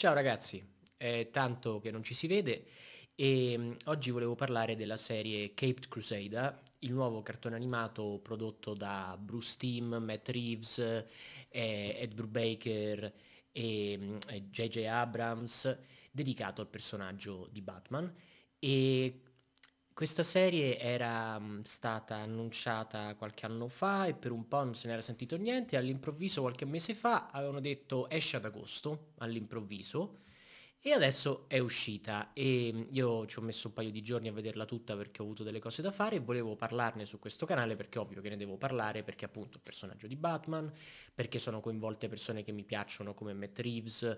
Ciao ragazzi, è tanto che non ci si vede e mm, oggi volevo parlare della serie Caped Crusader, il nuovo cartone animato prodotto da Bruce Team, Matt Reeves, eh, Ed Brubaker e JJ mm, Abrams, dedicato al personaggio di Batman e questa serie era mm, stata annunciata qualche anno fa e per un po' non se n'era sentito niente, all'improvviso qualche mese fa avevano detto esce ad agosto, all'improvviso, e adesso è uscita e mm, io ci ho messo un paio di giorni a vederla tutta perché ho avuto delle cose da fare e volevo parlarne su questo canale perché ovvio che ne devo parlare perché appunto il personaggio di Batman, perché sono coinvolte persone che mi piacciono come Matt Reeves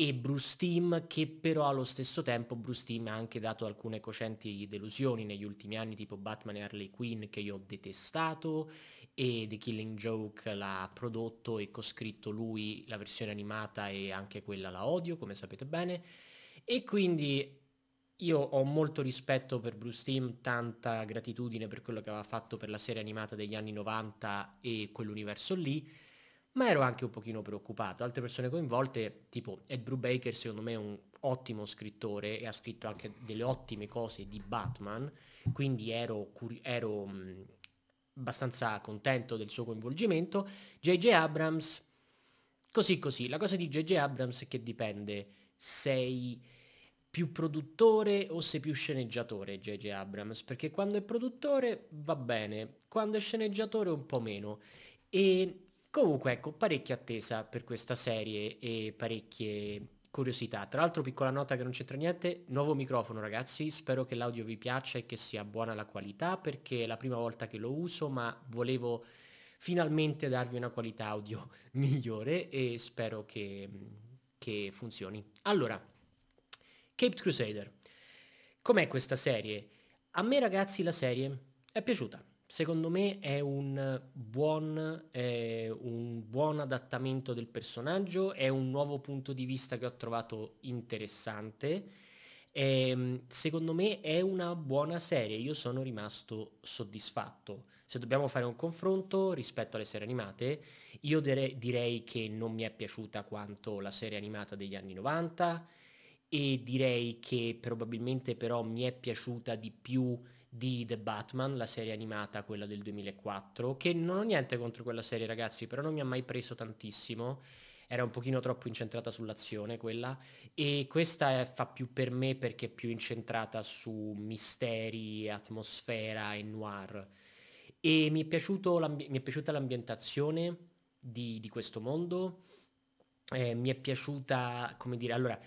e Bruce Team che però allo stesso tempo Bruce Team ha anche dato alcune cocenti delusioni negli ultimi anni tipo Batman e Harley Quinn che io ho detestato e The Killing Joke l'ha prodotto e coscritto lui la versione animata e anche quella la odio come sapete bene e quindi io ho molto rispetto per Bruce Team, tanta gratitudine per quello che aveva fatto per la serie animata degli anni 90 e quell'universo lì ma ero anche un pochino preoccupato. Altre persone coinvolte, tipo Ed Brubaker, secondo me è un ottimo scrittore e ha scritto anche delle ottime cose di Batman, quindi ero, curi- ero mh, mm, abbastanza contento del suo coinvolgimento. JJ Abrams, così così, la cosa di JJ Abrams è che dipende, sei più produttore o sei più sceneggiatore JJ Abrams, perché quando è produttore va bene, quando è sceneggiatore un po' meno. E Comunque ecco, parecchia attesa per questa serie e parecchie curiosità. Tra l'altro piccola nota che non c'entra niente, nuovo microfono ragazzi, spero che l'audio vi piaccia e che sia buona la qualità perché è la prima volta che lo uso ma volevo finalmente darvi una qualità audio migliore e spero che, che funzioni. Allora, Cape Crusader, com'è questa serie? A me ragazzi la serie è piaciuta secondo me è un buon, eh, un buon, adattamento del personaggio, è un nuovo punto di vista che ho trovato interessante. E, ehm, secondo me è una buona serie, io sono rimasto soddisfatto. Se dobbiamo fare un confronto rispetto alle serie animate, io dire- direi che non mi è piaciuta quanto la serie animata degli anni 90 e direi che probabilmente però mi è piaciuta di più di The Batman, la serie animata, quella del 2004, che non ho niente contro quella serie ragazzi, però non mi ha mai preso tantissimo, era un pochino troppo incentrata sull'azione quella, e questa è, eh, fa più per me perché è più incentrata su misteri, atmosfera e noir. E mi è, mi è piaciuta l'ambientazione di, di questo mondo, eh, mi è piaciuta, come dire, allora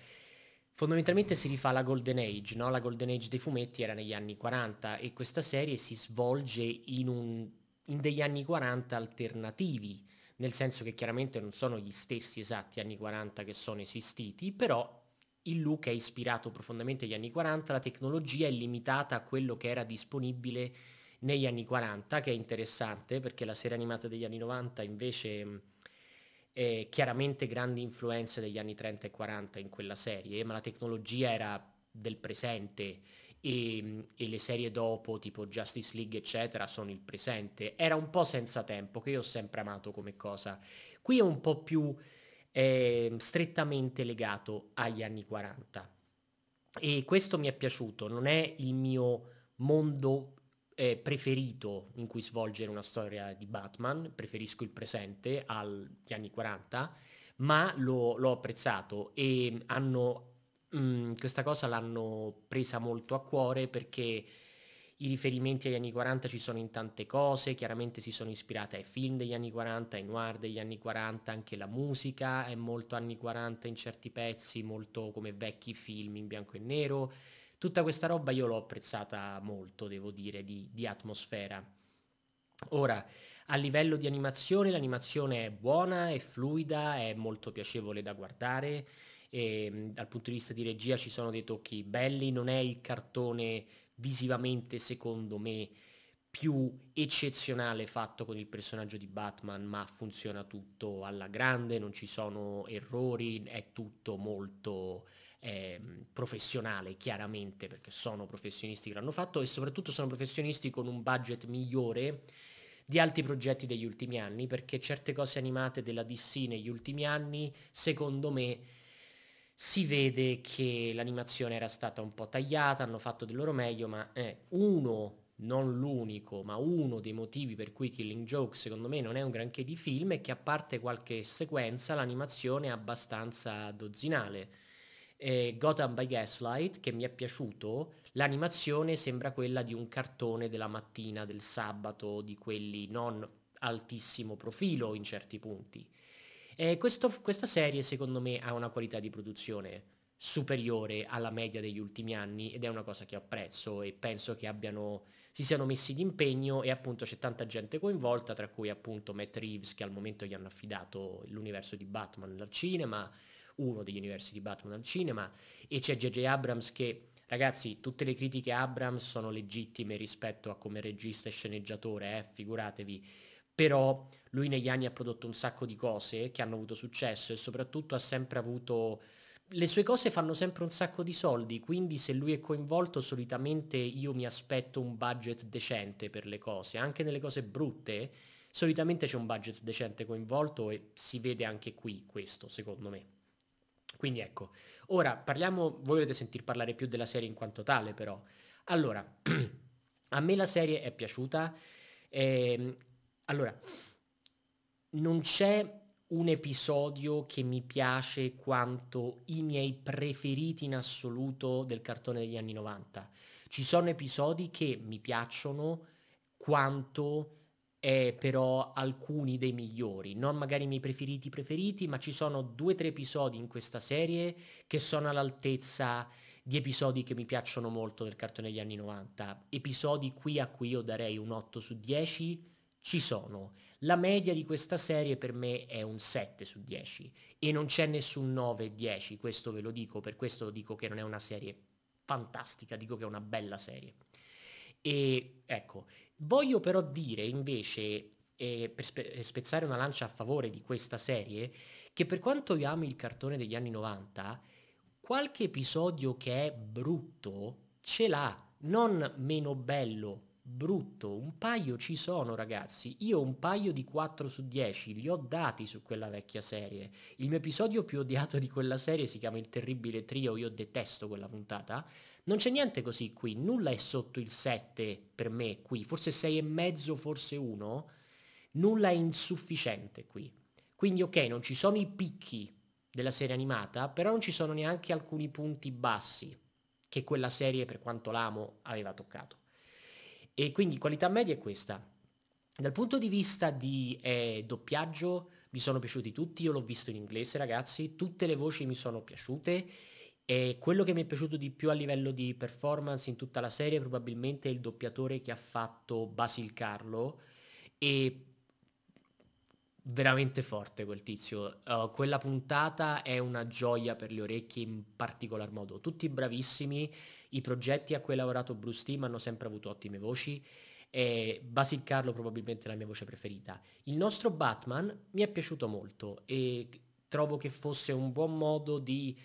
Fondamentalmente si rifà la Golden Age, no? la Golden Age dei fumetti era negli anni 40 e questa serie si svolge in, un, in degli anni 40 alternativi, nel senso che chiaramente non sono gli stessi esatti anni 40 che sono esistiti, però il look è ispirato profondamente agli anni 40, la tecnologia è limitata a quello che era disponibile negli anni 40, che è interessante perché la serie animata degli anni 90 invece eh, chiaramente grandi influenze degli anni 30 e 40 in quella serie, ma la tecnologia era del presente e, e, le serie dopo, tipo Justice League, eccetera, sono il presente. Era un po' senza tempo, che io ho sempre amato come cosa. Qui è un po' più eh, strettamente legato agli anni 40. E questo mi è piaciuto, non è il mio mondo eh, preferito in cui svolgere una storia di Batman, preferisco il presente agli anni 40, ma lo, l'ho apprezzato e hanno, mh, mm, questa cosa l'hanno presa molto a cuore perché i riferimenti agli anni 40 ci sono in tante cose, chiaramente si sono ispirate ai film degli anni 40, ai noir degli anni 40, anche la musica è molto anni 40 in certi pezzi, molto come vecchi film in bianco e nero Tutta questa roba io l'ho apprezzata molto, devo dire, di, di atmosfera. Ora, a livello di animazione, l'animazione è buona, è fluida, è molto piacevole da guardare. E, ehm, dal punto di vista di regia ci sono dei tocchi belli, non è il cartone visivamente secondo me più eccezionale fatto con il personaggio di Batman, ma funziona tutto alla grande, non ci sono errori, è tutto molto eh, professionale, chiaramente, perché sono professionisti che l'hanno fatto e soprattutto sono professionisti con un budget migliore di altri progetti degli ultimi anni, perché certe cose animate della DC negli ultimi anni, secondo me, si vede che l'animazione era stata un po' tagliata, hanno fatto del loro meglio, ma è eh, uno non l'unico, ma uno dei motivi per cui Killing Joke secondo me non è un granché di film è che a parte qualche sequenza l'animazione è abbastanza dozzinale eh, Gotham by Gaslight, che mi è piaciuto, l'animazione sembra quella di un cartone della mattina, del sabato, di quelli non altissimo profilo in certi punti. Eh, questo, questa serie secondo me ha una qualità di produzione superiore alla media degli ultimi anni ed è una cosa che apprezzo e penso che abbiano, si siano messi d'impegno e appunto c'è tanta gente coinvolta, tra cui appunto Matt Reeves che al momento gli hanno affidato l'universo di Batman dal cinema, uno degli universi di Batman al cinema, e c'è JJ Abrams che, ragazzi, tutte le critiche a Abrams sono legittime rispetto a come regista e sceneggiatore, eh, figuratevi, però lui negli anni ha prodotto un sacco di cose che hanno avuto successo e soprattutto ha sempre avuto... Le sue cose fanno sempre un sacco di soldi, quindi se lui è coinvolto solitamente io mi aspetto un budget decente per le cose, anche nelle cose brutte solitamente c'è un budget decente coinvolto e si vede anche qui questo, secondo me. Quindi ecco, ora parliamo, voi volete sentir parlare più della serie in quanto tale però. Allora, a me la serie è piaciuta. Ehm, allora, non c'è un episodio che mi piace quanto i miei preferiti in assoluto del cartone degli anni 90. Ci sono episodi che mi piacciono quanto è però alcuni dei migliori, non magari i miei preferiti preferiti, ma ci sono due o tre episodi in questa serie che sono all'altezza di episodi che mi piacciono molto del cartone degli anni 90. Episodi qui a cui io darei un 8 su 10 ci sono. La media di questa serie per me è un 7 su 10 e non c'è nessun 9 10, questo ve lo dico, per questo dico che non è una serie fantastica, dico che è una bella serie. E ecco, Voglio però dire invece, eh, per spe- eh, spezzare una lancia a favore di questa serie, che per quanto io ami il cartone degli anni 90, qualche episodio che è brutto ce l'ha, non meno bello, brutto, un paio ci sono ragazzi, io un paio di 4 su 10 li ho dati su quella vecchia serie, il mio episodio più odiato di quella serie si chiama Il terribile trio, io detesto quella puntata, non c'è niente così qui, nulla è sotto il 7 per me qui, forse 6 e mezzo, forse 1, nulla è insufficiente qui. Quindi ok, non ci sono i picchi della serie animata, però non ci sono neanche alcuni punti bassi che quella serie, per quanto l'amo, aveva toccato. E quindi qualità media è questa. Dal punto di vista di eh, doppiaggio mi sono piaciuti tutti, io l'ho visto in inglese ragazzi, tutte le voci mi sono piaciute e quello che mi è piaciuto di più a livello di performance in tutta la serie probabilmente è il doppiatore che ha fatto Basil Carlo e veramente forte quel tizio. Uh, quella puntata è una gioia per le orecchie in particolar modo. Tutti bravissimi, i progetti a cui ha lavorato Bruce Team hanno sempre avuto ottime voci e Basil Carlo probabilmente la mia voce preferita. Il nostro Batman mi è piaciuto molto e trovo che fosse un buon modo di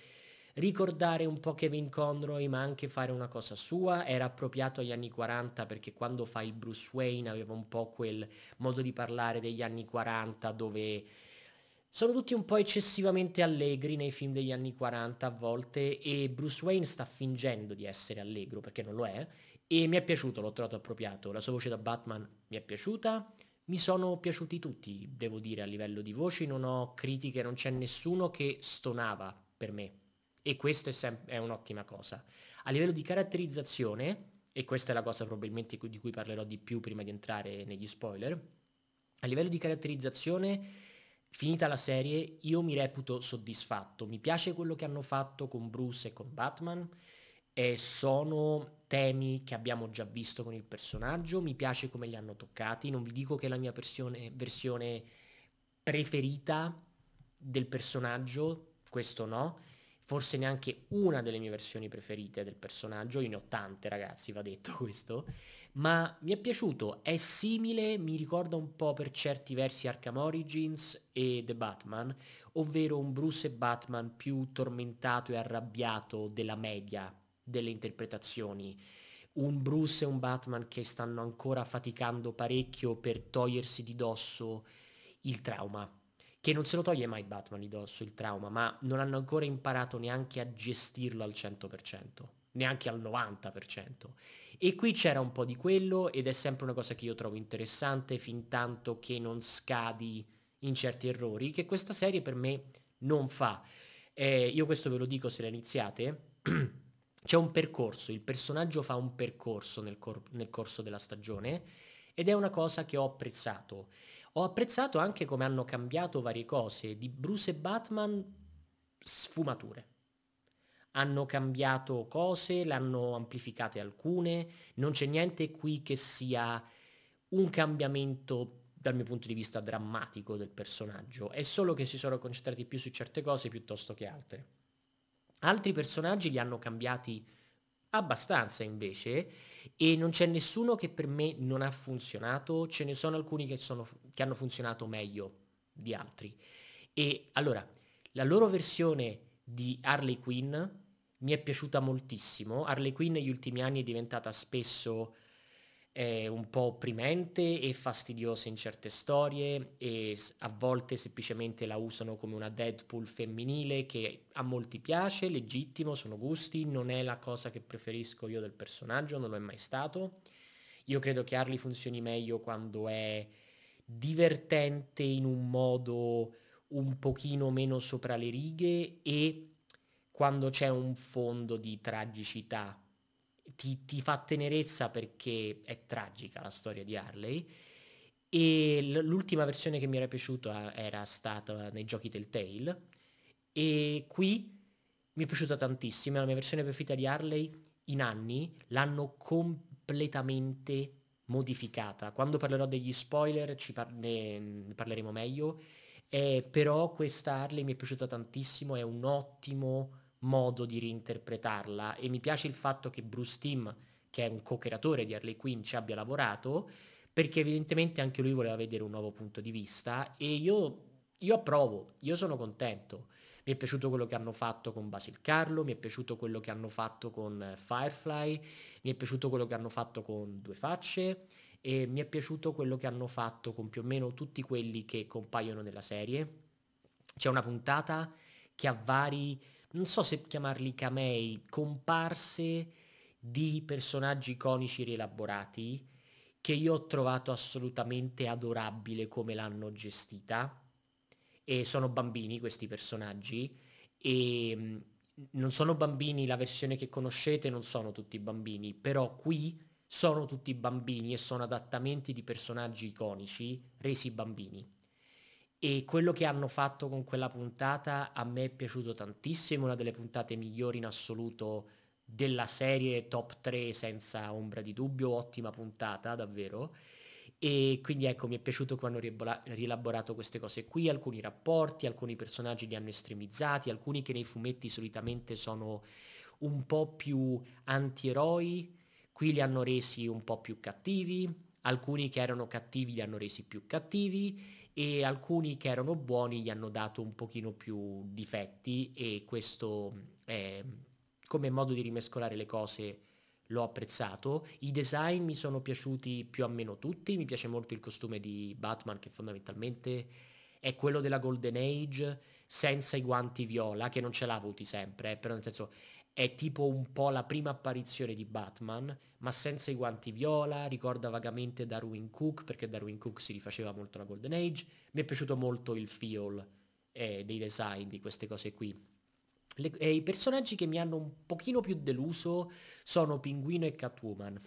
ricordare un po' Kevin Conroy ma anche fare una cosa sua, era appropriato agli anni 40 perché quando fa il Bruce Wayne aveva un po' quel modo di parlare degli anni 40 dove sono tutti un po' eccessivamente allegri nei film degli anni 40 a volte e Bruce Wayne sta fingendo di essere allegro perché non lo è e mi è piaciuto, l'ho trovato appropriato, la sua voce da Batman mi è piaciuta, mi sono piaciuti tutti, devo dire, a livello di voci, non ho critiche, non c'è nessuno che stonava per me e questo è, sem- è un'ottima cosa. A livello di caratterizzazione, e questa è la cosa probabilmente di cui parlerò di più prima di entrare negli spoiler, a livello di caratterizzazione finita la serie io mi reputo soddisfatto, mi piace quello che hanno fatto con Bruce e con Batman, e sono temi che abbiamo già visto con il personaggio, mi piace come li hanno toccati, non vi dico che è la mia versione, versione preferita del personaggio, questo no, forse neanche una delle mie versioni preferite del personaggio, io ne ho tante ragazzi, va detto questo, ma mi è piaciuto, è simile, mi ricorda un po' per certi versi Arkham Origins e The Batman, ovvero un Bruce e Batman più tormentato e arrabbiato della media delle interpretazioni, un Bruce e un Batman che stanno ancora faticando parecchio per togliersi di dosso il trauma che non se lo toglie mai Batman di dosso il trauma, ma non hanno ancora imparato neanche a gestirlo al 100%, neanche al 90%. E qui c'era un po' di quello ed è sempre una cosa che io trovo interessante fin tanto che non scadi in certi errori, che questa serie per me non fa. Eh, io questo ve lo dico se la iniziate. c'è un percorso, il personaggio fa un percorso nel, cor- nel corso della stagione ed è una cosa che ho apprezzato. Ho apprezzato anche come hanno cambiato varie cose, di Bruce e Batman sfumature. Hanno cambiato cose, l'hanno amplificate alcune, non c'è niente qui che sia un cambiamento dal mio punto di vista drammatico del personaggio, è solo che si sono concentrati più su certe cose piuttosto che altre. Altri personaggi li hanno cambiati abbastanza invece e non c'è nessuno che per me non ha funzionato, ce ne sono alcuni che, sono, che hanno funzionato meglio di altri. E allora, la loro versione di Harley Quinn mi è piaciuta moltissimo, Harley Quinn negli ultimi anni è diventata spesso eh, un po' opprimente e fastidiosa in certe storie e a volte semplicemente la usano come una Deadpool femminile che a molti piace, legittimo, sono gusti, non è la cosa che preferisco io del personaggio, non lo è mai stato. Io credo che Harley funzioni meglio quando è divertente in un modo un pochino meno sopra le righe e quando c'è un fondo di tragicità ti, ti fa tenerezza perché è tragica la storia di Harley. E l'ultima versione che mi era piaciuta eh, era stata nei giochi Telltale. E qui mi è piaciuta tantissimo, è la mia versione preferita di Harley in anni, l'hanno completamente modificata. Quando parlerò degli spoiler par- ne parleremo meglio, eh, però questa Harley mi è piaciuta tantissimo, è un ottimo modo di reinterpretarla e mi piace il fatto che Bruce Timm, che è un co-creatore di Harley Quinn, ci abbia lavorato perché evidentemente anche lui voleva vedere un nuovo punto di vista e io, io approvo, io sono contento. Mi è piaciuto quello che hanno fatto con Basil Carlo, mi è piaciuto quello che hanno fatto con eh, Firefly, mi è piaciuto quello che hanno fatto con Due Facce e mi è piaciuto quello che hanno fatto con più o meno tutti quelli che compaiono nella serie. C'è una puntata che ha vari non so se chiamarli camei, comparse di personaggi iconici rielaborati che io ho trovato assolutamente adorabile come l'hanno gestita. E sono bambini questi personaggi e mm, non sono bambini, la versione che conoscete non sono tutti bambini, però qui sono tutti bambini e sono adattamenti di personaggi iconici resi bambini e quello che hanno fatto con quella puntata a me è piaciuto tantissimo, una delle puntate migliori in assoluto della serie top 3 senza ombra di dubbio, ottima puntata davvero. E quindi ecco, mi è piaciuto che hanno rielaborato queste cose qui, alcuni rapporti, alcuni personaggi li hanno estremizzati, alcuni che nei fumetti solitamente sono un po' più anti-eroi, qui li hanno resi un po' più cattivi, alcuni che erano cattivi li hanno resi più cattivi e alcuni che erano buoni gli hanno dato un pochino più difetti e questo eh, come modo di rimescolare le cose l'ho apprezzato. I design mi sono piaciuti più o meno tutti, mi piace molto il costume di Batman che fondamentalmente è quello della Golden Age senza i guanti viola, che non ce l'ha avuti sempre, eh, però nel senso è tipo un po' la prima apparizione di Batman, ma senza i guanti viola, ricorda vagamente Darwin Cook, perché Darwin Cook si rifaceva molto la Golden Age. Mi è piaciuto molto il feel eh, dei design di queste cose qui. Le, eh, I personaggi che mi hanno un pochino più deluso sono Pinguino e Catwoman.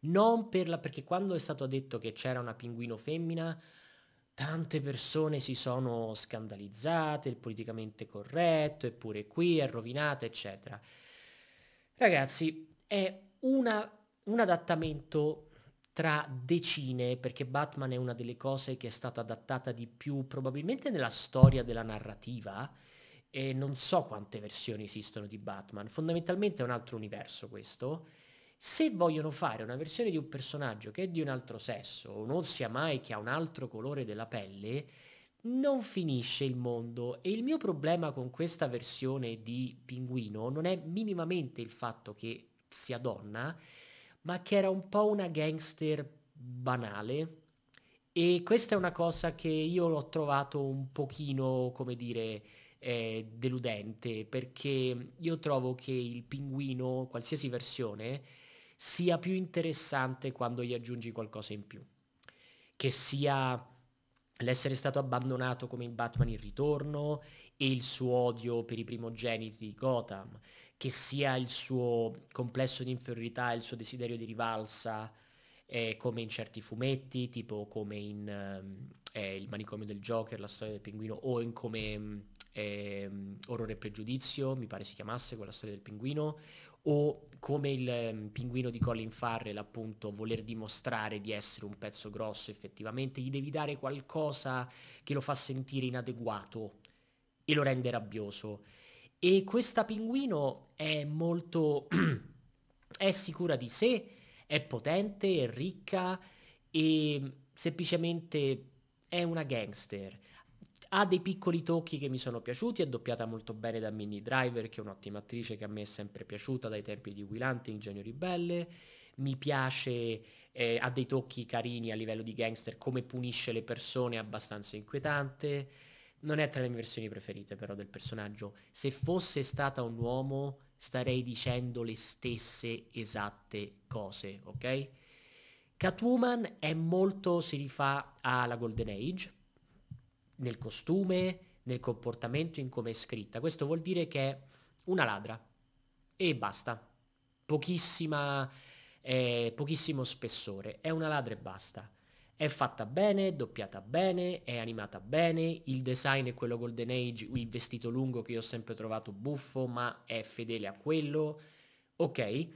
Non per la, perché quando è stato detto che c'era una pinguino femmina, tante persone si sono scandalizzate, il politicamente corretto, eppure qui è rovinata, eccetera. Ragazzi, è una, un adattamento tra decine, perché Batman è una delle cose che è stata adattata di più probabilmente nella storia della narrativa, e non so quante versioni esistono di Batman, fondamentalmente è un altro universo questo. Se vogliono fare una versione di un personaggio che è di un altro sesso, o non sia mai che ha un altro colore della pelle, non finisce il mondo e il mio problema con questa versione di Pinguino non è minimamente il fatto che sia donna, ma che era un po' una gangster banale e questa è una cosa che io l'ho trovato un pochino, come dire, eh, deludente, perché io trovo che il pinguino, qualsiasi versione, sia più interessante quando gli aggiungi qualcosa in più, che sia l'essere stato abbandonato come in Batman il ritorno e il suo odio per i primogeniti di Gotham, che sia il suo complesso di inferiorità il suo desiderio di rivalsa eh, come in certi fumetti, tipo come in ehm, eh, Il manicomio del Joker, la storia del pinguino, o in come eh, Orrore e pregiudizio, mi pare si chiamasse quella storia del pinguino, o come il mm, pinguino di Colin Farrell, appunto, voler dimostrare di essere un pezzo grosso effettivamente, gli devi dare qualcosa che lo fa sentire inadeguato e lo rende rabbioso. E questa pinguino è molto... è sicura di sé, è potente, è ricca e mm, semplicemente è una gangster ha dei piccoli tocchi che mi sono piaciuti, è doppiata molto bene da Minnie Driver, che è un'ottima attrice che a me è sempre piaciuta dai tempi di Will Hunting, Genio Ribelle, mi piace, eh, ha dei tocchi carini a livello di gangster, come punisce le persone è abbastanza inquietante, non è tra le mie versioni preferite però del personaggio, se fosse stata un uomo starei dicendo le stesse esatte cose, ok? Catwoman è molto, si rifà alla Golden Age, nel costume, nel comportamento, in come è scritta. Questo vuol dire che è una ladra e basta. Pochissima, eh, pochissimo spessore. È una ladra e basta. È fatta bene, è doppiata bene, è animata bene, il design è quello Golden Age, il vestito lungo che io ho sempre trovato buffo, ma è fedele a quello. Ok,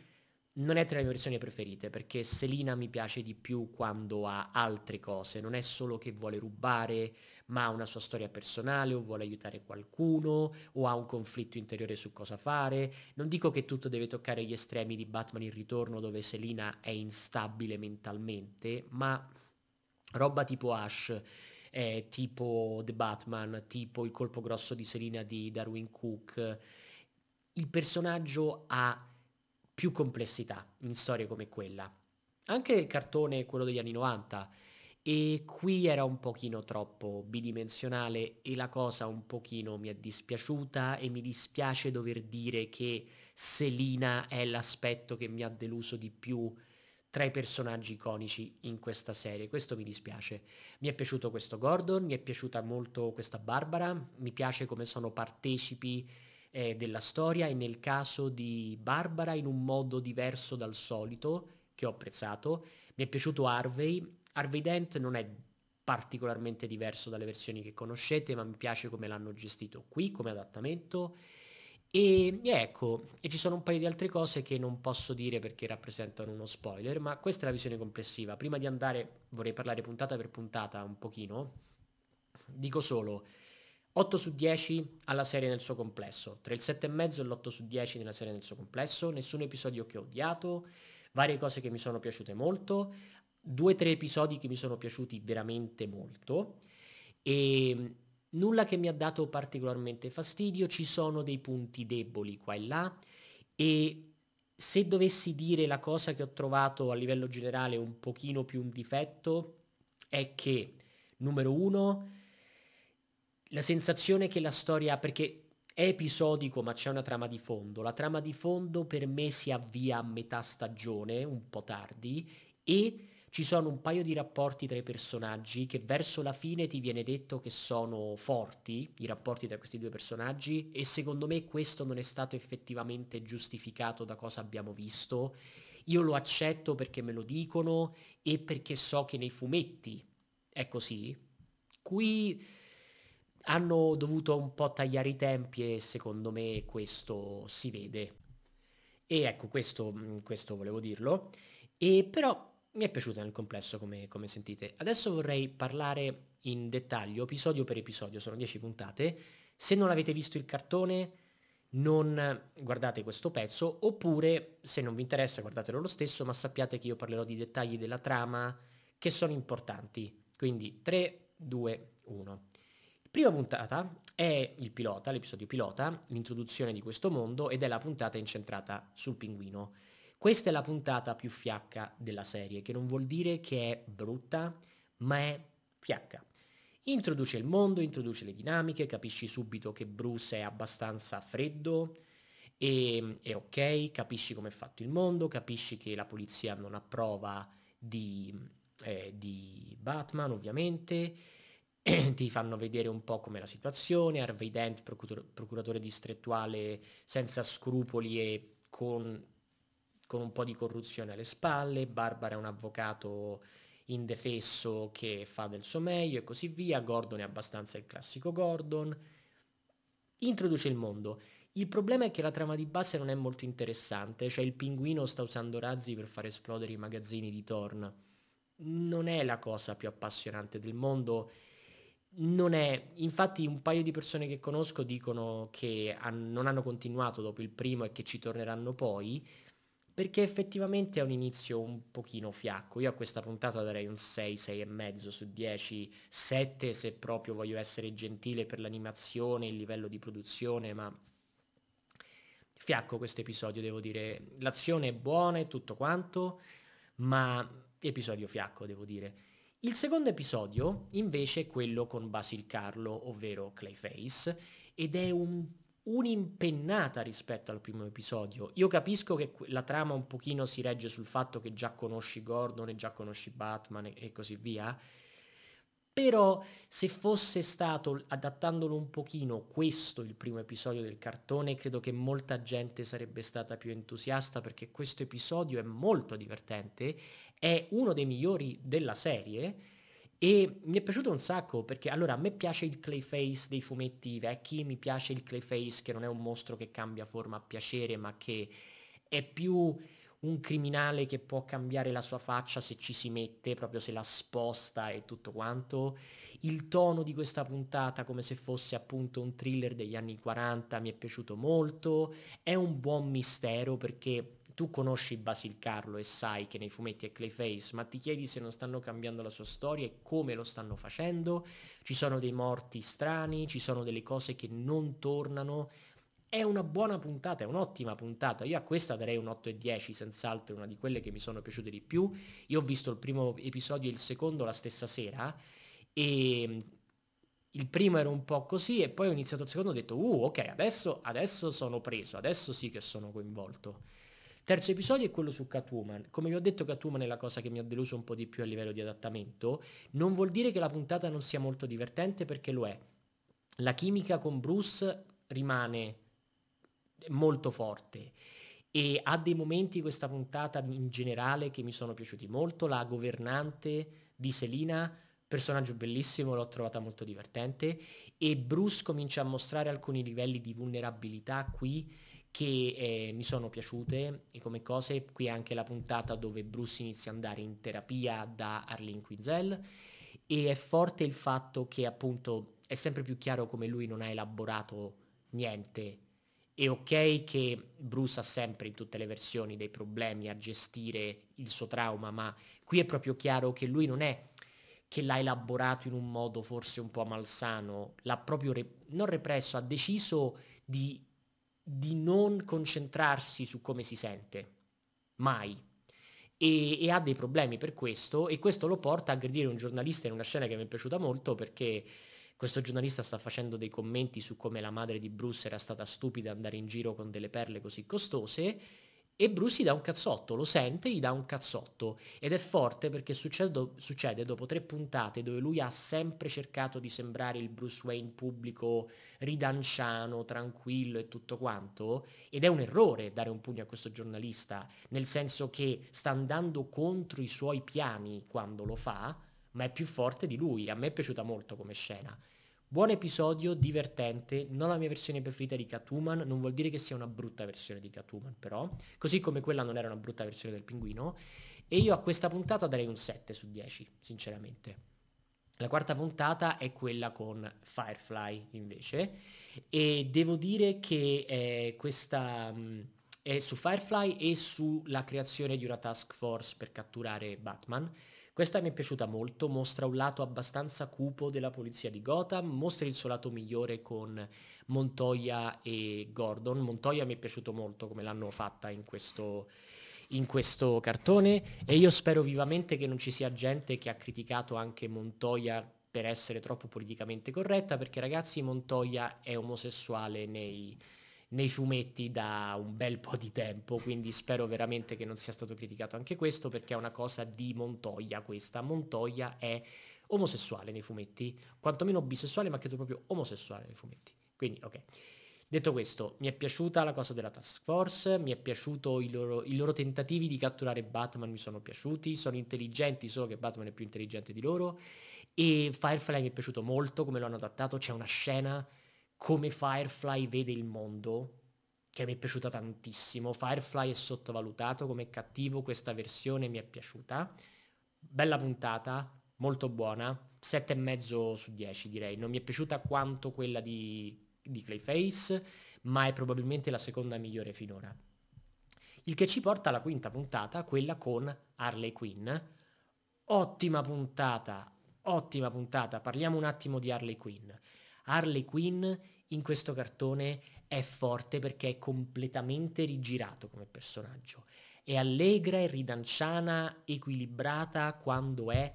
non è tra le mie versioni preferite, perché Selina mi piace di più quando ha altre cose, non è solo che vuole rubare, ma ha una sua storia personale o vuole aiutare qualcuno o ha un conflitto interiore su cosa fare. Non dico che tutto deve toccare gli estremi di Batman in ritorno dove Selina è instabile mentalmente, ma roba tipo Ash eh, tipo The Batman, tipo il colpo grosso di Selina di Darwin Cook. Il personaggio ha più complessità in storie come quella. Anche il cartone, quello degli anni 90, e qui era un pochino troppo bidimensionale e la cosa un pochino mi è dispiaciuta e mi dispiace dover dire che Selina è l'aspetto che mi ha deluso di più tra i personaggi iconici in questa serie. Questo mi dispiace. Mi è piaciuto questo Gordon, mi è piaciuta molto questa Barbara, mi piace come sono partecipi eh, della storia e nel caso di Barbara in un modo diverso dal solito, che ho apprezzato. Mi è piaciuto Harvey Harvey Dent non è particolarmente diverso dalle versioni che conoscete, ma mi piace come l'hanno gestito qui come adattamento. E, e, ecco, e ci sono un paio di altre cose che non posso dire perché rappresentano uno spoiler, ma questa è la visione complessiva. Prima di andare vorrei parlare puntata per puntata un pochino. Dico solo 8 su 10 alla serie nel suo complesso, tra il 7,5 e l'8 su 10 nella serie nel suo complesso, nessun episodio che ho odiato, varie cose che mi sono piaciute molto, due o tre episodi che mi sono piaciuti veramente molto e ehm, nulla che mi ha dato particolarmente fastidio, ci sono dei punti deboli qua e là e se dovessi dire la cosa che ho trovato a livello generale un pochino più un difetto è che, numero uno, la sensazione che la storia, perché è episodico ma c'è una trama di fondo, la trama di fondo per me si avvia a metà stagione, un po' tardi, e ci sono un paio di rapporti tra i personaggi che verso la fine ti viene detto che sono forti, i rapporti tra questi due personaggi, e secondo me questo non è stato effettivamente giustificato da cosa abbiamo visto. Io lo accetto perché me lo dicono e perché so che nei fumetti è così. Qui hanno dovuto un po' tagliare i tempi e secondo me questo si vede. E ecco, questo, mm, questo volevo dirlo. E però mi è piaciuta nel complesso come, come, sentite. Adesso vorrei parlare in dettaglio, episodio per episodio, sono 10 puntate. Se non avete visto il cartone non guardate questo pezzo, oppure se non vi interessa guardatelo lo stesso, ma sappiate che io parlerò di dettagli della trama che sono importanti. Quindi 3, 2, 1. Prima puntata è il pilota, l'episodio pilota, l'introduzione di questo mondo ed è la puntata incentrata sul pinguino. Questa è la puntata più fiacca della serie, che non vuol dire che è brutta, ma è fiacca. Introduce il mondo, introduce le dinamiche, capisci subito che Bruce è abbastanza freddo, e, e ok, capisci com'è fatto il mondo, capisci che la polizia non approva di, eh, di Batman ovviamente, ti fanno vedere un po' com'è la situazione, Harvey Dent, procuratore, procuratore distrettuale senza scrupoli e con con un po' di corruzione alle spalle, Barbara è un avvocato indefesso che fa del suo meglio e così via, Gordon è abbastanza il classico Gordon, introduce il mondo. Il problema è che la trama di base non è molto interessante, cioè il pinguino sta usando razzi per far esplodere i magazzini di Thorn. Non è la cosa più appassionante del mondo, non è, infatti un paio di persone che conosco dicono che han, non hanno continuato dopo il primo e che ci torneranno poi, perché effettivamente è un inizio un pochino fiacco. Io a questa puntata darei un 6, 6 e mezzo su 10, 7 se proprio voglio essere gentile per l'animazione, il livello di produzione, ma fiacco questo episodio, devo dire. L'azione è buona e tutto quanto, ma episodio fiacco, devo dire. Il secondo episodio invece è quello con Basil Carlo, ovvero Clayface, ed è un un'impennata rispetto al primo episodio. Io capisco che la trama un pochino si regge sul fatto che già conosci Gordon e già conosci Batman e, così via, però se fosse stato, adattandolo un pochino, questo il primo episodio del cartone, credo che molta gente sarebbe stata più entusiasta perché questo episodio è molto divertente, è uno dei migliori della serie e mi è piaciuto un sacco perché allora a me piace il Clayface dei fumetti vecchi, mi piace il Clayface che non è un mostro che cambia forma a piacere, ma che è più un criminale che può cambiare la sua faccia se ci si mette, proprio se la sposta e tutto quanto. Il tono di questa puntata, come se fosse appunto un thriller degli anni 40, mi è piaciuto molto. È un buon mistero perché tu conosci Carlo e sai che nei fumetti è Clayface, ma ti chiedi se non stanno cambiando la sua storia e come lo stanno facendo, ci sono dei morti strani, ci sono delle cose che non tornano, è una buona puntata, è un'ottima puntata. Io a questa darei un 8 e 10, senz'altro, è una di quelle che mi sono piaciute di più. Io ho visto il primo episodio e il secondo la stessa sera e ehm, il primo era un po' così e poi ho iniziato il secondo e ho detto, uh, ok, adesso, adesso sono preso, adesso sì che sono coinvolto. Terzo episodio è quello su Catwoman. Come vi ho detto Catwoman è la cosa che mi ha deluso un po' di più a livello di adattamento. Non vuol dire che la puntata non sia molto divertente perché lo è. La chimica con Bruce rimane molto forte e ha dei momenti questa puntata in generale che mi sono piaciuti molto. La governante di Selina personaggio bellissimo, l'ho trovata molto divertente e Bruce comincia a mostrare alcuni livelli di vulnerabilità qui che eh, mi sono piaciute e come cose. Qui è anche la puntata dove Bruce inizia ad andare in terapia da Arlene Quinzel e è forte il fatto che appunto è sempre più chiaro come lui non ha elaborato niente. È ok che Bruce ha sempre in tutte le versioni dei problemi a gestire il suo trauma, ma qui è proprio chiaro che lui non è che l'ha elaborato in un modo forse un po' malsano, l'ha proprio, re- non represso, ha deciso di di non concentrarsi su come si sente, mai. E, e, ha dei problemi per questo e questo lo porta a aggredire un giornalista in una scena che mi è piaciuta molto perché questo giornalista sta facendo dei commenti su come la madre di Bruce era stata stupida andare in giro con delle perle così costose e Bruce gli dà un cazzotto, lo sente, gli dà un cazzotto. Ed è forte perché succede, do- succede, dopo tre puntate dove lui ha sempre cercato di sembrare il Bruce Wayne pubblico ridanciano, tranquillo e tutto quanto. Ed è un errore dare un pugno a questo giornalista, nel senso che sta andando contro i suoi piani quando lo fa, ma è più forte di lui. A me è piaciuta molto come scena. Buon episodio, divertente, non la mia versione preferita di Catwoman, non vuol dire che sia una brutta versione di Catwoman però, così come quella non era una brutta versione del pinguino, e io a questa puntata darei un 7 su 10, sinceramente. La quarta puntata è quella con Firefly invece, e devo dire che eh, questa... Mh, mm, è su Firefly e sulla creazione di una task force per catturare Batman, questa mi è piaciuta molto, mostra un lato abbastanza cupo della polizia di Gotham, mostra il suo lato migliore con Montoya e Gordon. Montoya mi è piaciuto molto come l'hanno fatta in questo, in questo cartone e io spero vivamente che non ci sia gente che ha criticato anche Montoya per essere troppo politicamente corretta perché ragazzi Montoya è omosessuale nei, nei fumetti da un bel po' di tempo, quindi spero veramente che non sia stato criticato anche questo perché è una cosa di Montoya questa. Montoya è omosessuale nei fumetti, quantomeno bisessuale, ma credo proprio omosessuale nei fumetti. Quindi, ok. Detto questo, mi è piaciuta la cosa della task force, mi è piaciuto i loro, i loro tentativi di catturare Batman, mi sono piaciuti, sono intelligenti, solo che Batman è più intelligente di loro, e Firefly mi è piaciuto molto come lo hanno adattato, c'è una scena come Firefly vede il mondo, che mi è piaciuta tantissimo. Firefly è sottovalutato come cattivo, questa versione mi è piaciuta. Bella puntata, molto buona, 7,5 su 10 direi. Non mi è piaciuta quanto quella di, di Clayface, ma è probabilmente la seconda migliore finora. Il che ci porta alla quinta puntata, quella con Harley Quinn. Ottima puntata, ottima puntata. Parliamo un attimo di Harley Quinn. Harley Quinn in questo cartone è forte perché è completamente rigirato come personaggio. È allegra e ridanciana, equilibrata quando è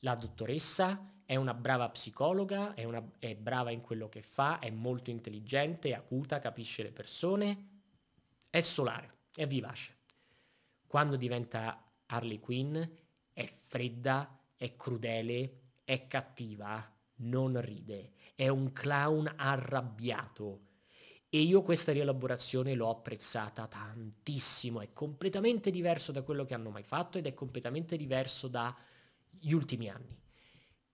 la dottoressa, è una brava psicologa, è, una, è brava in quello che fa, è molto intelligente, acuta, capisce le persone, è solare, è vivace. Quando diventa Harley Quinn è fredda, è crudele, è cattiva, non ride, è un clown arrabbiato. E io questa rielaborazione l'ho apprezzata tantissimo, è completamente diverso da quello che hanno mai fatto ed è completamente diverso dagli ultimi anni.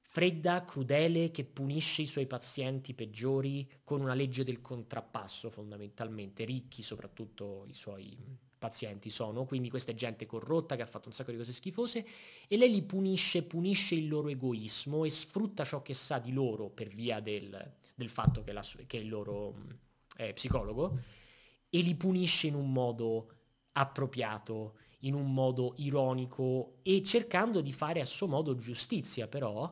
Fredda, crudele, che punisce i suoi pazienti peggiori con una legge del contrappasso fondamentalmente, ricchi soprattutto i suoi pazienti sono, quindi questa è gente corrotta che ha fatto un sacco di cose schifose e lei li punisce, punisce il loro egoismo e sfrutta ciò che sa di loro per via del, del fatto che, la, che, il loro mm, è psicologo e li punisce in un modo appropriato, in un modo ironico e cercando di fare a suo modo giustizia però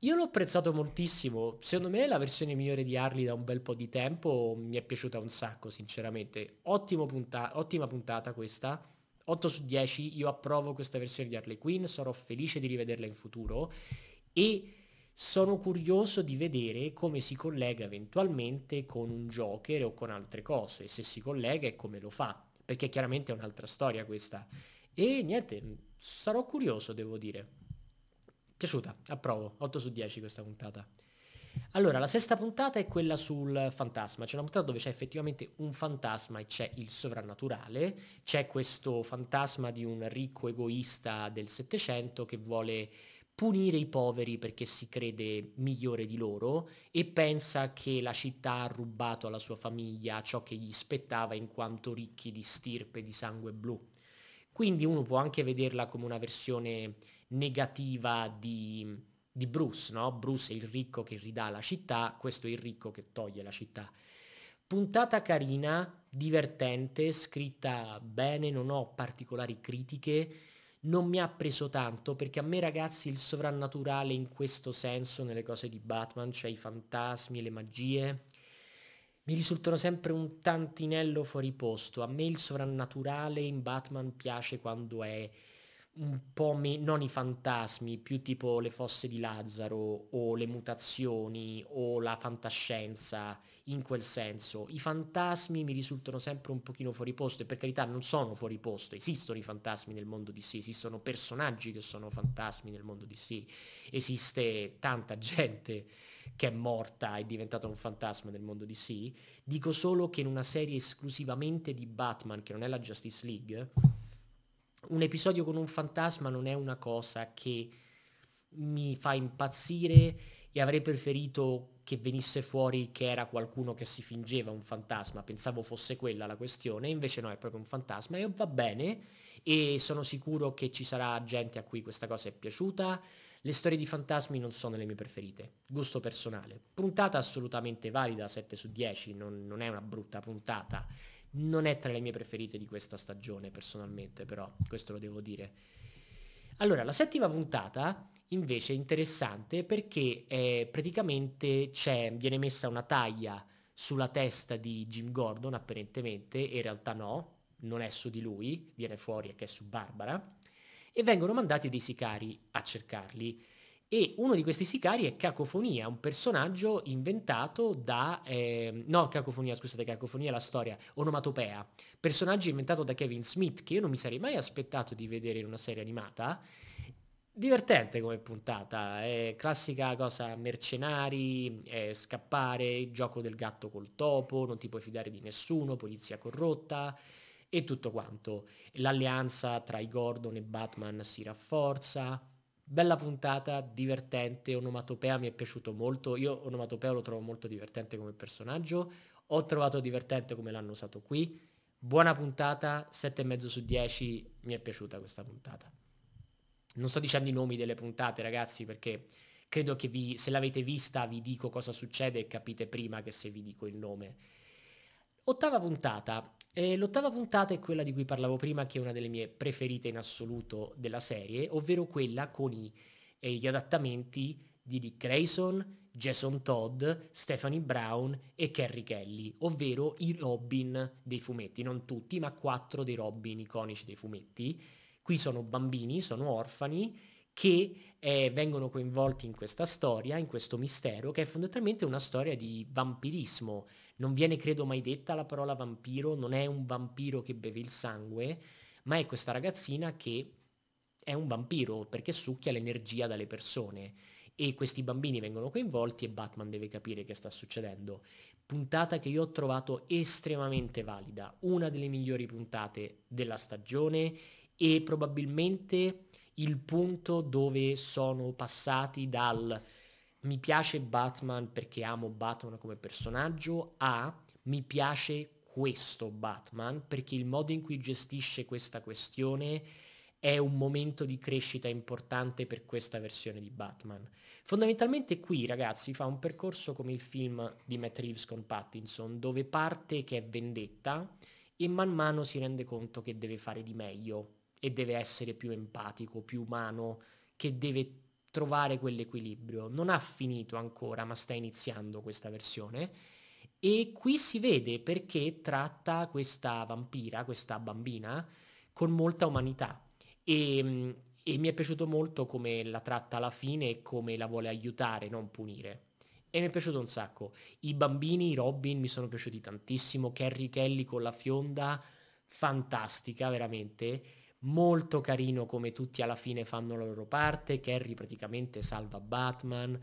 io l'ho apprezzato moltissimo, secondo me è la versione migliore di Harley da un bel po' di tempo, mi è piaciuta un sacco sinceramente, punta- ottima puntata questa, 8 su 10, io approvo questa versione di Harley Quinn, sarò felice di rivederla in futuro e sono curioso di vedere come si collega eventualmente con un Joker o con altre cose, se si collega e come lo fa, perché chiaramente è un'altra storia questa. E niente, sarò curioso devo dire. Piaciuta, approvo, 8 su 10 questa puntata. Allora, la sesta puntata è quella sul fantasma, c'è una puntata dove c'è effettivamente un fantasma e c'è il sovrannaturale, c'è questo fantasma di un ricco egoista del Settecento che vuole punire i poveri perché si crede migliore di loro e pensa che la città ha rubato alla sua famiglia ciò che gli spettava in quanto ricchi di stirpe di sangue blu. Quindi uno può anche vederla come una versione negativa di, di Bruce, no? Bruce è il ricco che ridà la città, questo è il ricco che toglie la città. Puntata carina, divertente, scritta bene, non ho particolari critiche, non mi ha preso tanto perché a me ragazzi il sovrannaturale in questo senso nelle cose di Batman, cioè i fantasmi, e le magie, mi risultano sempre un tantinello fuori posto. A me il sovrannaturale in Batman piace quando è un po' me- non i fantasmi, più tipo le fosse di Lazzaro o le mutazioni o la fantascienza in quel senso. I fantasmi mi risultano sempre un pochino fuori posto e per carità non sono fuori posto, esistono i fantasmi nel mondo di sì, esistono personaggi che sono fantasmi nel mondo di sì, esiste tanta gente che è morta e è diventata un fantasma nel mondo di sì. Dico solo che in una serie esclusivamente di Batman, che non è la Justice League, un episodio con un fantasma non è una cosa che mi fa impazzire e avrei preferito che venisse fuori che era qualcuno che si fingeva un fantasma, pensavo fosse quella la questione, invece no, è proprio un fantasma e va bene e sono sicuro che ci sarà gente a cui questa cosa è piaciuta. Le storie di fantasmi non sono le mie preferite, gusto personale. Puntata assolutamente valida, 7 su 10, non, non è una brutta puntata non è tra le mie preferite di questa stagione personalmente, però questo lo devo dire. Allora, la settima puntata invece è interessante perché eh, praticamente viene messa una taglia sulla testa di Jim Gordon apparentemente, e in realtà no, non è su di lui, viene fuori che è su Barbara, e vengono mandati dei sicari a cercarli. E uno di questi sicari è Cacofonia, un personaggio inventato da... Eh, no, Cacofonia, scusate, Cacofonia è la storia, onomatopea. Personaggio inventato da Kevin Smith, che io non mi sarei mai aspettato di vedere in una serie animata. Divertente come puntata, è classica cosa, mercenari, è scappare, gioco del gatto col topo, non ti puoi fidare di nessuno, polizia corrotta e tutto quanto. L'alleanza tra i Gordon e Batman si rafforza Bella puntata, divertente, Onomatopea mi è piaciuto molto, io Onomatopea lo trovo molto divertente come personaggio, ho trovato divertente come l'hanno usato qui, buona puntata, 7,5 su 10, mi è piaciuta questa puntata. Non sto dicendo i nomi delle puntate ragazzi perché credo che vi, se l'avete vista vi dico cosa succede e capite prima che se vi dico il nome Ottava puntata. Eh, l'ottava puntata è quella di cui parlavo prima, che è una delle mie preferite in assoluto della serie, ovvero quella con i, eh, gli adattamenti di Dick Grayson, Jason Todd, Stephanie Brown e Kerry Kelly, ovvero i Robin dei fumetti, non tutti, ma quattro dei Robin iconici dei fumetti. Qui sono bambini, sono orfani che eh, vengono coinvolti in questa storia, in questo mistero, che è fondamentalmente una storia di vampirismo. Non viene credo mai detta la parola vampiro, non è un vampiro che beve il sangue, ma è questa ragazzina che è un vampiro perché succhia l'energia dalle persone e questi bambini vengono coinvolti e Batman deve capire che sta succedendo. Puntata che io ho trovato estremamente valida, una delle migliori puntate della stagione e probabilmente il punto dove sono passati dal mi piace Batman perché amo Batman come personaggio a mi piace questo Batman perché il modo in cui gestisce questa questione è un momento di crescita importante per questa versione di Batman. Fondamentalmente qui, ragazzi, fa un percorso come il film di Matt Reeves con Pattinson, dove parte che è vendetta e man mano si rende conto che deve fare di meglio e deve essere più empatico, più umano, che deve trovare quell'equilibrio. Non ha finito ancora, ma sta iniziando questa versione. E qui si vede perché tratta questa vampira, questa bambina, con molta umanità. E, mm, e mi è piaciuto molto come la tratta alla fine e come la vuole aiutare, non punire. E mi è piaciuto un sacco. I bambini, i Robin, mi sono piaciuti tantissimo. Carrie Kelly con la fionda, fantastica, veramente molto carino come tutti alla fine fanno la loro parte, Carrie praticamente salva Batman,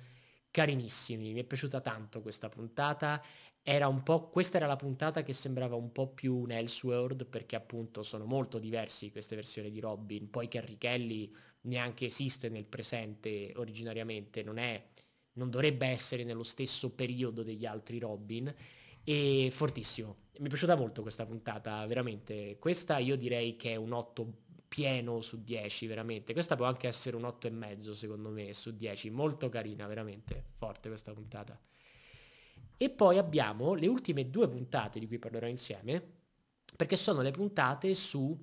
carinissimi, mi è piaciuta tanto questa puntata, era un po', questa era la puntata che sembrava un po' più un Elseworld perché appunto sono molto diversi queste versioni di Robin, poi Carrie Kelly neanche esiste nel presente originariamente, non è, non dovrebbe essere nello stesso periodo degli altri Robin e fortissimo, mi è piaciuta molto questa puntata, veramente. Questa io direi che è un 8 pieno su 10 veramente questa può anche essere un 8 e mezzo secondo me su 10 molto carina veramente forte questa puntata e poi abbiamo le ultime due puntate di cui parlerò insieme perché sono le puntate su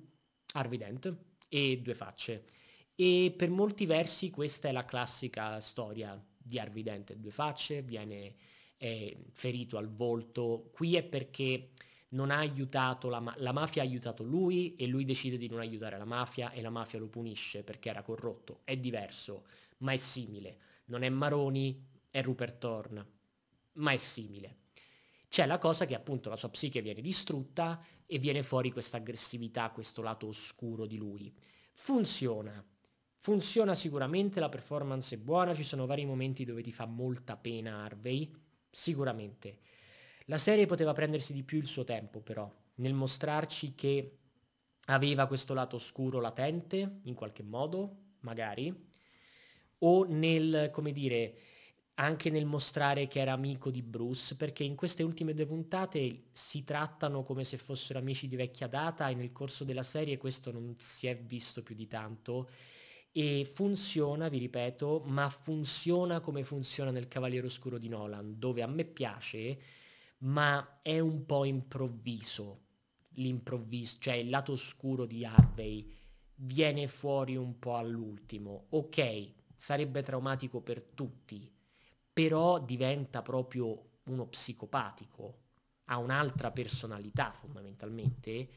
Arvident e Due Facce e per molti versi questa è la classica storia di Arvident e Due Facce viene eh, ferito al volto qui è perché non ha aiutato la, ma- la mafia ha aiutato lui e lui decide di non aiutare la mafia e la mafia lo punisce perché era corrotto. È diverso, ma è simile. Non è Maroni, è Rupert Thorne, ma è simile. C'è la cosa che appunto la sua psiche viene distrutta e viene fuori questa aggressività, questo lato oscuro di lui. Funziona. Funziona sicuramente, la performance è buona, ci sono vari momenti dove ti fa molta pena Harvey, sicuramente la serie poteva prendersi di più il suo tempo però, nel mostrarci che aveva questo lato oscuro latente, in qualche modo, magari, o nel, come dire, anche nel mostrare che era amico di Bruce, perché in queste ultime due puntate si trattano come se fossero amici di vecchia data e nel corso della serie questo non si è visto più di tanto e funziona, vi ripeto, ma funziona come funziona nel Cavaliere Oscuro di Nolan, dove a me piace ma è un po' improvviso l'improvviso, cioè il lato oscuro di Harvey viene fuori un po' all'ultimo. Ok, sarebbe traumatico per tutti, però diventa proprio uno psicopatico, ha un'altra personalità fondamentalmente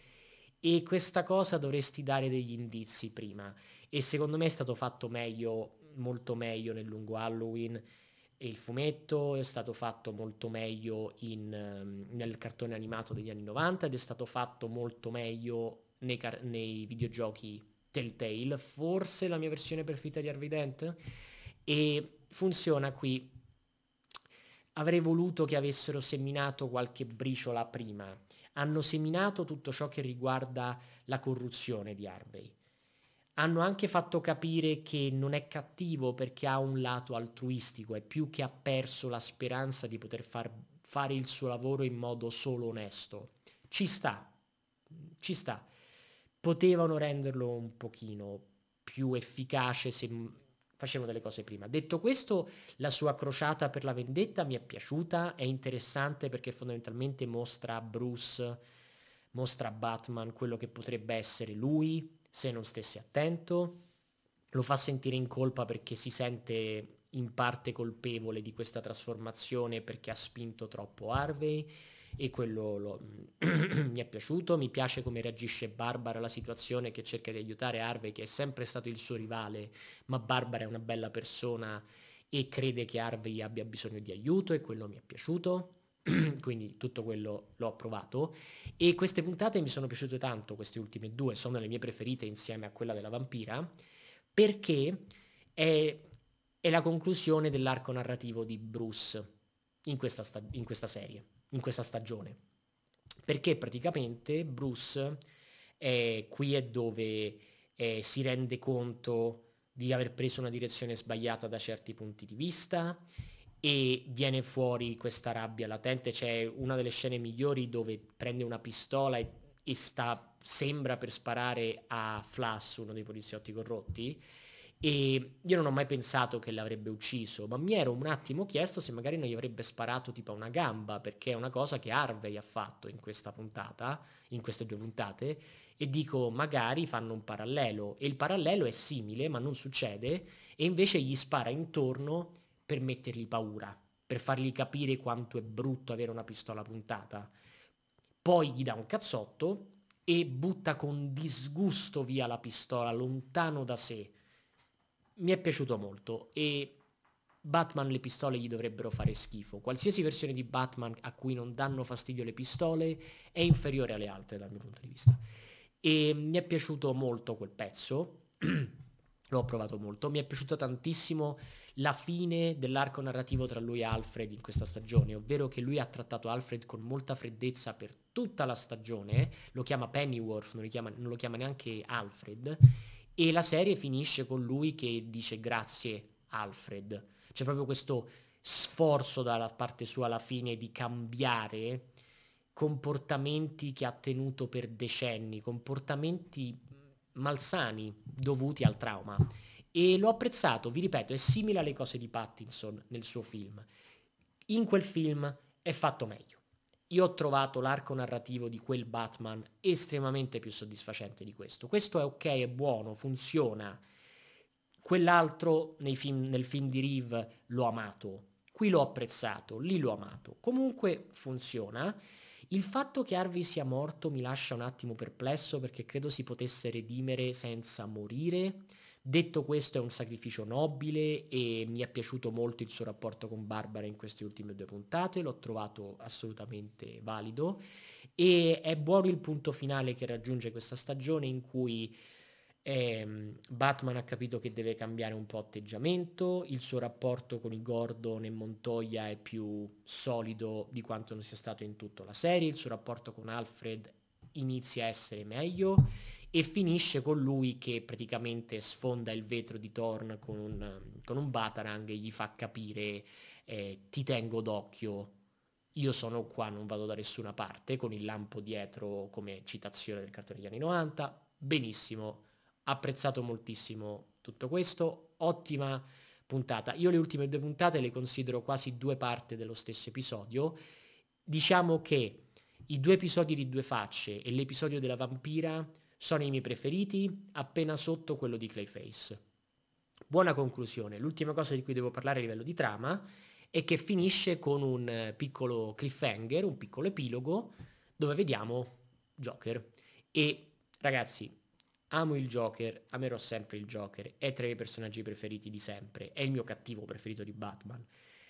e questa cosa dovresti dare degli indizi prima e secondo me è stato fatto meglio, molto meglio nel lungo Halloween e il fumetto è stato fatto molto meglio in, ehm, nel cartone animato degli anni 90 ed è stato fatto molto meglio nei, car- nei videogiochi Telltale, forse la mia versione perfetta di Harvey Dent, e funziona qui. Avrei voluto che avessero seminato qualche briciola prima. Hanno seminato tutto ciò che riguarda la corruzione di Harvey hanno anche fatto capire che non è cattivo perché ha un lato altruistico, è più che ha perso la speranza di poter far, fare il suo lavoro in modo solo onesto. Ci sta, ci sta. Potevano renderlo un pochino più efficace se facevano delle cose prima. Detto questo, la sua crociata per la vendetta mi è piaciuta, è interessante perché fondamentalmente mostra Bruce, mostra Batman quello che potrebbe essere lui, se non stessi attento, lo fa sentire in colpa perché si sente in parte colpevole di questa trasformazione perché ha spinto troppo Harvey e quello lo, mi è piaciuto, mi piace come reagisce Barbara alla situazione che cerca di aiutare Harvey che è sempre stato il suo rivale, ma Barbara è una bella persona e crede che Harvey abbia bisogno di aiuto e quello mi è piaciuto. quindi tutto quello l'ho provato e queste puntate mi sono piaciute tanto, queste ultime due sono le mie preferite insieme a quella della vampira, perché è, è la conclusione dell'arco narrativo di Bruce in questa, sta- in questa serie, in questa stagione, perché praticamente Bruce è, qui è dove è, eh, si rende conto di aver preso una direzione sbagliata da certi punti di vista, e viene fuori questa rabbia latente. C'è una delle scene migliori dove prende una pistola e, e sta, sembra per sparare a Flass, uno dei poliziotti corrotti. E io non ho mai pensato che l'avrebbe ucciso, ma mi ero un attimo chiesto se magari non gli avrebbe sparato tipo a una gamba, perché è una cosa che Harvey ha fatto in questa puntata, in queste due puntate, e dico magari fanno un parallelo, e il parallelo è simile, ma non succede, e invece gli spara intorno per mettergli paura, per fargli capire quanto è brutto avere una pistola puntata. Poi gli dà un cazzotto e butta con disgusto via la pistola lontano da sé. Mi è piaciuto molto e Batman le pistole gli dovrebbero fare schifo. Qualsiasi versione di Batman a cui non danno fastidio le pistole è inferiore alle altre dal mio punto di vista. E mi è piaciuto molto quel pezzo, l'ho provato molto, mi è piaciuta tantissimo la fine dell'arco narrativo tra lui e Alfred in questa stagione, ovvero che lui ha trattato Alfred con molta freddezza per tutta la stagione, lo chiama Pennyworth, non, chiama, non lo chiama neanche Alfred, e la serie finisce con lui che dice grazie Alfred. C'è proprio questo sforzo dalla parte sua alla fine di cambiare comportamenti che ha tenuto per decenni, comportamenti malsani dovuti al trauma e l'ho apprezzato, vi ripeto, è simile alle cose di Pattinson nel suo film. In quel film è fatto meglio. Io ho trovato l'arco narrativo di quel Batman estremamente più soddisfacente di questo. Questo è ok, è buono, funziona. Quell'altro film, nel film di Reeve l'ho amato, qui l'ho apprezzato, lì l'ho amato. Comunque funziona. Il fatto che Harvey sia morto mi lascia un attimo perplesso perché credo si potesse redimere senza morire Detto questo è un sacrificio nobile e mi è piaciuto molto il suo rapporto con Barbara in queste ultime due puntate, l'ho trovato assolutamente valido e è buono il punto finale che raggiunge questa stagione in cui ehm, Batman ha capito che deve cambiare un po' atteggiamento, il suo rapporto con i Gordon e Montoya è più solido di quanto non sia stato in tutta la serie, il suo rapporto con Alfred inizia a essere meglio e finisce con lui che praticamente sfonda il vetro di Thorn con un, con un Batarang e gli fa capire eh, ti tengo d'occhio, io sono qua, non vado da nessuna parte, con il lampo dietro come citazione del cartone degli anni 90, benissimo, apprezzato moltissimo tutto questo, ottima puntata. Io le ultime due puntate le considero quasi due parti dello stesso episodio, diciamo che i due episodi di due facce e l'episodio della vampira sono i miei preferiti, appena sotto quello di Clayface. Buona conclusione, l'ultima cosa di cui devo parlare a livello di trama è che finisce con un eh, piccolo cliffhanger, un piccolo epilogo, dove vediamo Joker. E ragazzi, amo il Joker, amerò sempre il Joker, è tra i miei personaggi preferiti di sempre, è il mio cattivo preferito di Batman.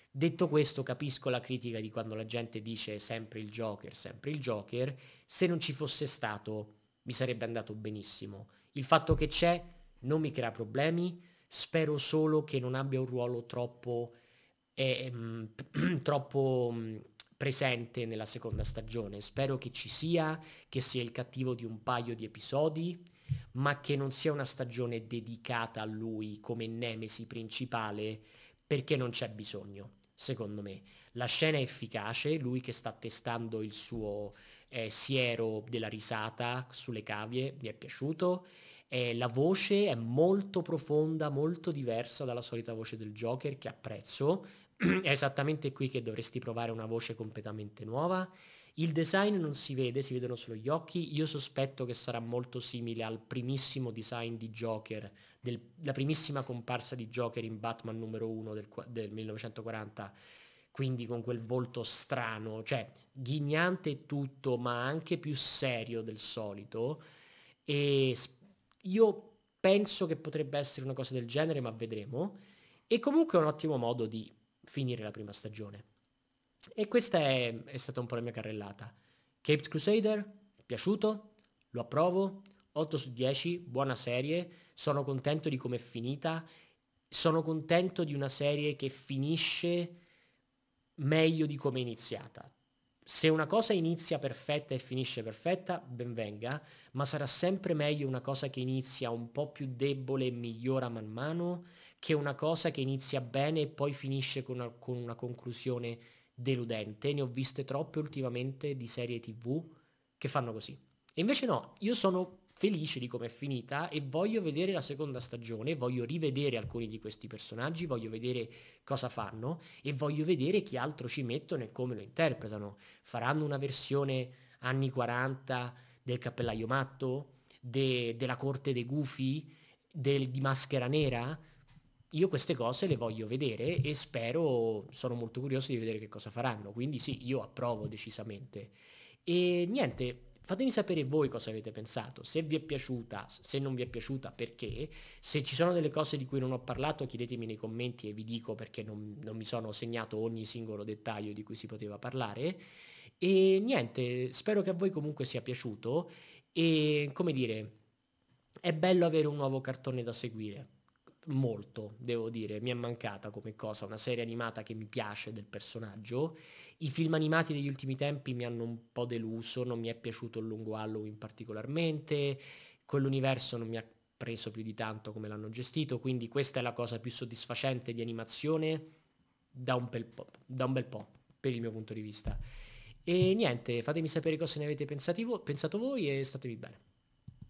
Detto questo capisco la critica di quando la gente dice sempre il Joker, sempre il Joker, se non ci fosse stato mi sarebbe andato benissimo. Il fatto che c'è non mi crea problemi, spero solo che non abbia un ruolo troppo, eh, troppo mm, presente nella seconda stagione. Spero che ci sia, che sia il cattivo di un paio di episodi, ma che non sia una stagione dedicata a lui come nemesi principale, perché non c'è bisogno, secondo me. La scena è efficace, lui che sta testando il suo, eh, siero della risata sulle cavie mi è piaciuto, eh, la voce è molto profonda, molto diversa dalla solita voce del Joker che apprezzo, è esattamente qui che dovresti provare una voce completamente nuova, il design non si vede, si vedono solo gli occhi, io sospetto che sarà molto simile al primissimo design di Joker, della primissima comparsa di Joker in Batman numero 1 del, del 1940 quindi con quel volto strano, cioè ghignante e tutto, ma anche più serio del solito. E io penso che potrebbe essere una cosa del genere, ma vedremo. E comunque è un ottimo modo di finire la prima stagione. E questa è, è stata un po' la mia carrellata. Caped Crusader, piaciuto, lo approvo, 8 su 10, buona serie, sono contento di come è finita, sono contento di una serie che finisce meglio di come è iniziata. Se una cosa inizia perfetta e finisce perfetta, ben venga, ma sarà sempre meglio una cosa che inizia un po' più debole e migliora man mano che una cosa che inizia bene e poi finisce con una, con una conclusione deludente. Ne ho viste troppe ultimamente di serie tv che fanno così. E invece no, io sono felice di come è finita e voglio vedere la seconda stagione, voglio rivedere alcuni di questi personaggi, voglio vedere cosa fanno e voglio vedere chi altro ci mettono e come lo interpretano. Faranno una versione anni 40 del cappellaio matto, de, della corte dei gufi, del, di maschera nera? Io queste cose le voglio vedere e spero, sono molto curioso di vedere che cosa faranno, quindi sì, io approvo decisamente. E niente, Fatemi sapere voi cosa avete pensato, se vi è piaciuta, se non vi è piaciuta perché, se ci sono delle cose di cui non ho parlato chiedetemi nei commenti e vi dico perché non, non mi sono segnato ogni singolo dettaglio di cui si poteva parlare. E niente, spero che a voi comunque sia piaciuto e come dire, è bello avere un nuovo cartone da seguire, molto, devo dire, mi è mancata come cosa, una serie animata che mi piace del personaggio i film animati degli ultimi tempi mi hanno un po' deluso, non mi è piaciuto il lungo Halloween particolarmente, quell'universo non mi ha preso più di tanto come l'hanno gestito, quindi questa è la cosa più soddisfacente di animazione da un bel po', da un bel po per il mio punto di vista. E niente, fatemi sapere cosa ne avete pensato voi e statevi bene.